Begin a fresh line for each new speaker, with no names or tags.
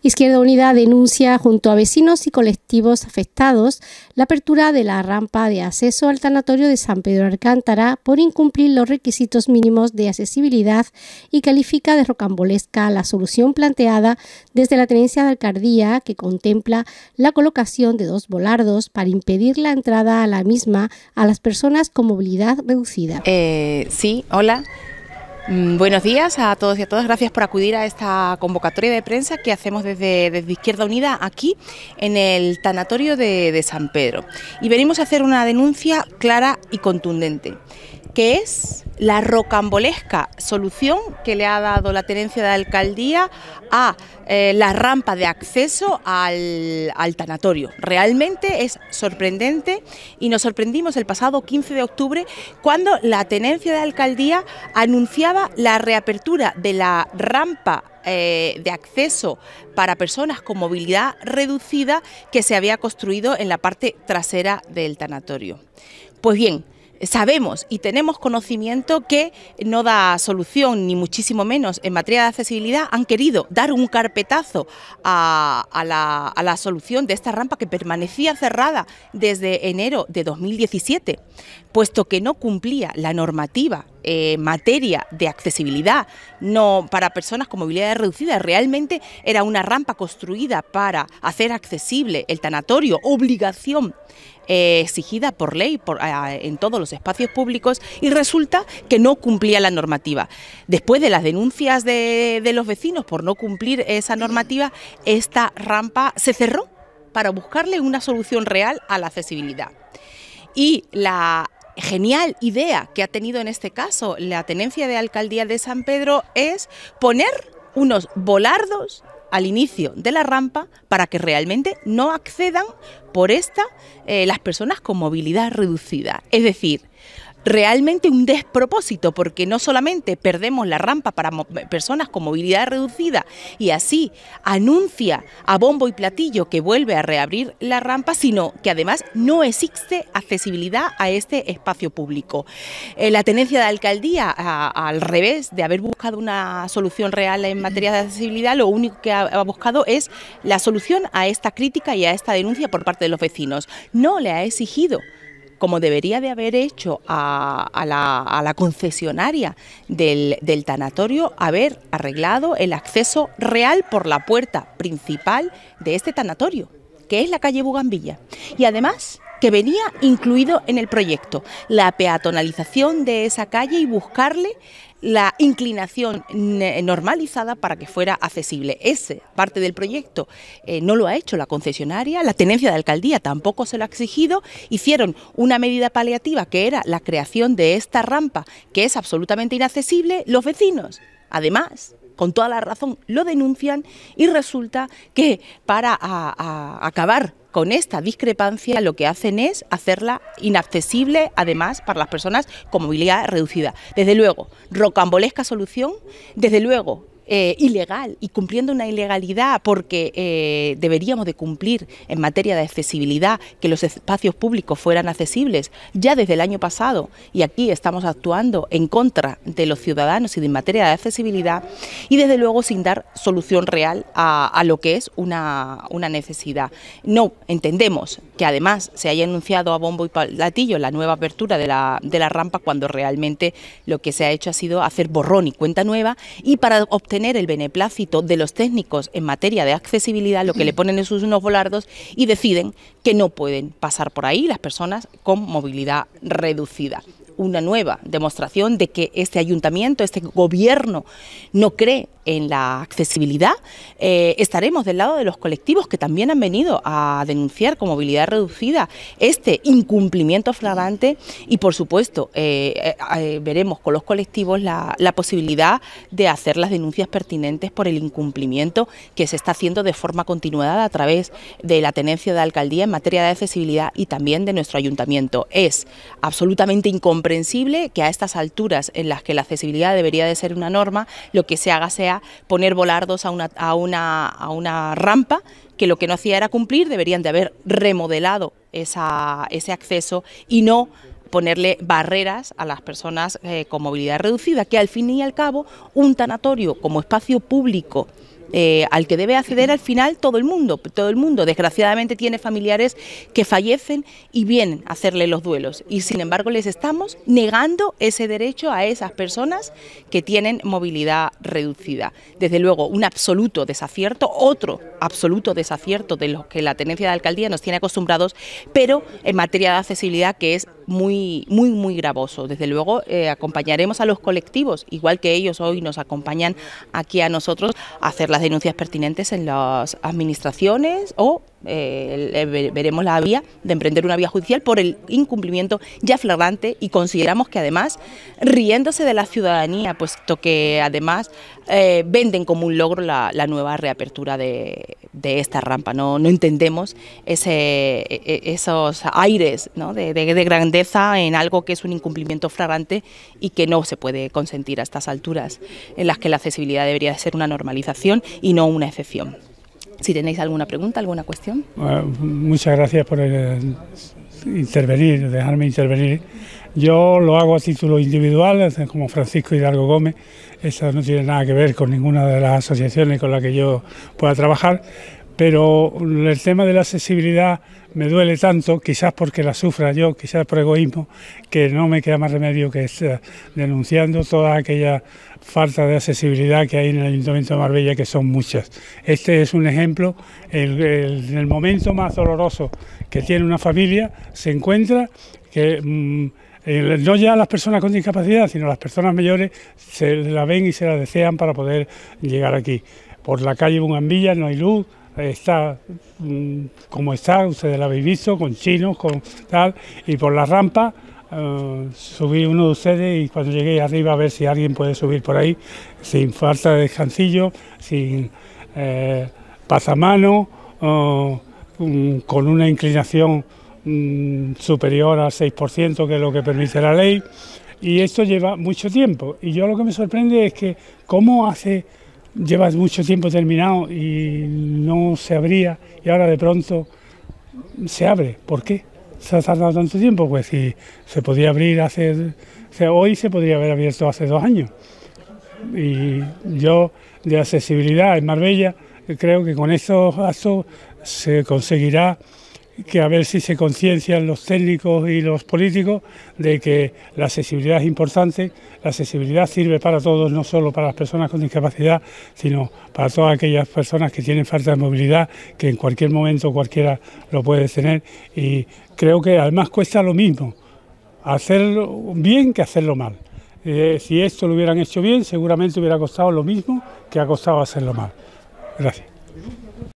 Izquierda Unida denuncia junto a vecinos y colectivos afectados la apertura de la rampa de acceso al tanatorio de San Pedro Alcántara por incumplir los requisitos mínimos de accesibilidad y califica de rocambolesca la solución planteada desde la tenencia de alcaldía que contempla la colocación de dos volardos para impedir la entrada a la misma a las personas con movilidad reducida. Eh, sí, hola. Mm, buenos días a todos y a todas. Gracias por acudir a esta convocatoria de prensa que hacemos desde, Izquierda Unida aquí en el tanatorio de, de San Pedro. Y venimos a hacer una denuncia clara y contundente que es la rocambolesca solución que le ha dado la tenencia de alcaldía a eh, la rampa de acceso al, tanatorio. Realmente es sorprendente y nos sorprendimos el pasado 15 de octubre cuando la tenencia de alcaldía anunciaba la reapertura de la rampa eh, de acceso para personas con movilidad reducida que se había construido en la parte trasera del tanatorio. Pues bien, sabemos y tenemos conocimiento que no da solución, ni muchísimo menos en materia de accesibilidad, han querido dar un carpetazo a, la, la solución de esta rampa que permanecía cerrada desde enero de 2017, puesto que no cumplía la normativa eh, materia de accesibilidad, no para personas con movilidad reducida, realmente era una rampa construida para hacer accesible el tanatorio, obligación eh, exigida por ley en todos los espacios públicos y resulta que no cumplía la normativa. Después de las denuncias de, de los vecinos por no cumplir esa normativa, esta rampa se cerró para buscarle una solución real a la accesibilidad. Y la genial idea que ha tenido en este caso la tenencia de alcaldía de San Pedro es poner unos volardos al inicio de la rampa para que realmente no accedan por esta eh, las personas con movilidad reducida. Es decir, realmente un despropósito, porque no solamente perdemos la rampa para personas con movilidad reducida y así anuncia a bombo y platillo que vuelve a reabrir la rampa, sino que además no existe accesibilidad a este espacio público. Eh, la tenencia de alcaldía, al revés de haber buscado una solución real en materia de accesibilidad, lo único que ha buscado es la solución a esta crítica y a esta denuncia por parte de los vecinos. No le ha exigido como debería de haber hecho a, la, concesionaria del, del tanatorio, haber arreglado el acceso real por la puerta principal de este tanatorio, que es la calle Bugambilla. Y además que venía incluido en el proyecto, la peatonalización de esa calle y buscarle la inclinación normalizada para que fuera accesible. Ese parte del proyecto eh, no lo ha hecho la concesionaria, la tenencia de alcaldía tampoco se lo ha exigido, hicieron una medida paliativa que era la creación de esta rampa que es absolutamente inaccesible, los vecinos, además, con toda la razón, lo denuncian y resulta que para acabar con esta discrepancia lo que hacen es hacerla inaccesible, además, para las personas con movilidad reducida. Desde luego, rocambolesca solución, desde luego, eh, ilegal y cumpliendo una ilegalidad porque eh, deberíamos de cumplir en materia de accesibilidad que los espacios públicos fueran accesibles ya desde el año pasado y aquí estamos actuando en contra de los ciudadanos y de en materia de accesibilidad y desde luego sin dar solución real a, a lo que es una, una necesidad. No entendemos que además se haya anunciado a bombo y platillo la nueva apertura de la, de la rampa cuando realmente lo que se ha hecho ha sido hacer borrón y cuenta nueva y para obtener el beneplácito de los técnicos en materia de accesibilidad, lo que le ponen en sus unos volardos y deciden que no pueden pasar por ahí las personas con movilidad reducida una nueva demostración de que este ayuntamiento, este gobierno no cree en la accesibilidad, eh, estaremos del lado de los colectivos que también han venido a denunciar con movilidad reducida este incumplimiento flagrante y por supuesto eh, eh, veremos con los colectivos la, posibilidad de hacer las denuncias pertinentes por el incumplimiento que se está haciendo de forma continuada a través de la tenencia de alcaldía en materia de accesibilidad y también de nuestro ayuntamiento. Es absolutamente incomprensible comprensible que a estas alturas en las que la accesibilidad debería de ser una norma, lo que se haga sea poner volardos a una, a una, a una rampa que lo que no hacía era cumplir, deberían de haber remodelado esa, ese acceso y no ponerle barreras a las personas eh, con movilidad reducida, que al fin y al cabo un tanatorio como espacio público eh, al que debe acceder al final todo el mundo. Todo el mundo, desgraciadamente, tiene familiares que fallecen y vienen a hacerle los duelos. Y sin embargo, les estamos negando ese derecho a esas personas que tienen movilidad reducida. Desde luego, un absoluto desacierto, otro absoluto desacierto de los que la tenencia de alcaldía nos tiene acostumbrados, pero en materia de accesibilidad que es muy, muy, muy gravoso. Desde luego eh, acompañaremos a los colectivos, igual que ellos hoy nos acompañan aquí a nosotros, a hacer las denuncias pertinentes en las administraciones o eh, eh, veremos la vía de emprender una vía judicial por el incumplimiento ya flagrante y consideramos que además, riéndose de la ciudadanía, puesto que además eh, venden como un logro la, nueva reapertura de, esta rampa, no, entendemos e, e, esos aires de, de grandeza en algo que es un incumplimiento flagrante y que no se puede consentir a estas alturas en las que la accesibilidad debería ser una normalización y no una excepción. Si tenéis alguna pregunta, alguna cuestión.
muchas gracias por intervenir, dejarme intervenir. Yo lo hago a título individual, como Francisco Hidalgo Gómez. eso no tiene nada que ver con ninguna de las asociaciones con las que yo pueda trabajar, pero el tema de la accesibilidad me duele tanto, quizás porque la sufra yo, quizás por egoísmo, que no me queda más remedio que estar denunciando toda aquella falta de accesibilidad que hay en el Ayuntamiento de Marbella, que son muchas. Este es un ejemplo, en el, momento más doloroso que tiene una familia, se encuentra que... Mm, no ya las personas con discapacidad, sino las personas mayores se la ven y se la desean para poder llegar aquí. Por la calle Bungambilla no hay luz, está mm, como está, ustedes la habéis visto, con chinos, con tal, y por la rampa eh, subí uno de ustedes y cuando llegué arriba a ver si alguien puede subir por ahí, sin falta de descansillo, sin eh, pasamano, mm, con una inclinación mm, superior al 6%, que es lo que permite la ley. Y esto lleva mucho tiempo. Y yo lo que me sorprende es que cómo hace llevas mucho tiempo terminado y no se abría y ahora de pronto se abre. ¿Por qué? Se ha tardado tanto tiempo, pues si se podía abrir hace, hoy se podría haber abierto hace dos años. Y yo de accesibilidad en Marbella creo que con estos actos se conseguirá que a ver si se conciencian los técnicos y los políticos de que la accesibilidad es importante, la accesibilidad sirve para todos, no solo para las personas con discapacidad, sino para todas aquellas personas que tienen falta de movilidad, que en cualquier momento cualquiera lo puede tener y creo que además cuesta lo mismo hacerlo bien que hacerlo mal. Eh, si esto lo hubieran hecho bien, seguramente hubiera costado lo mismo que ha costado hacerlo mal. Gracias.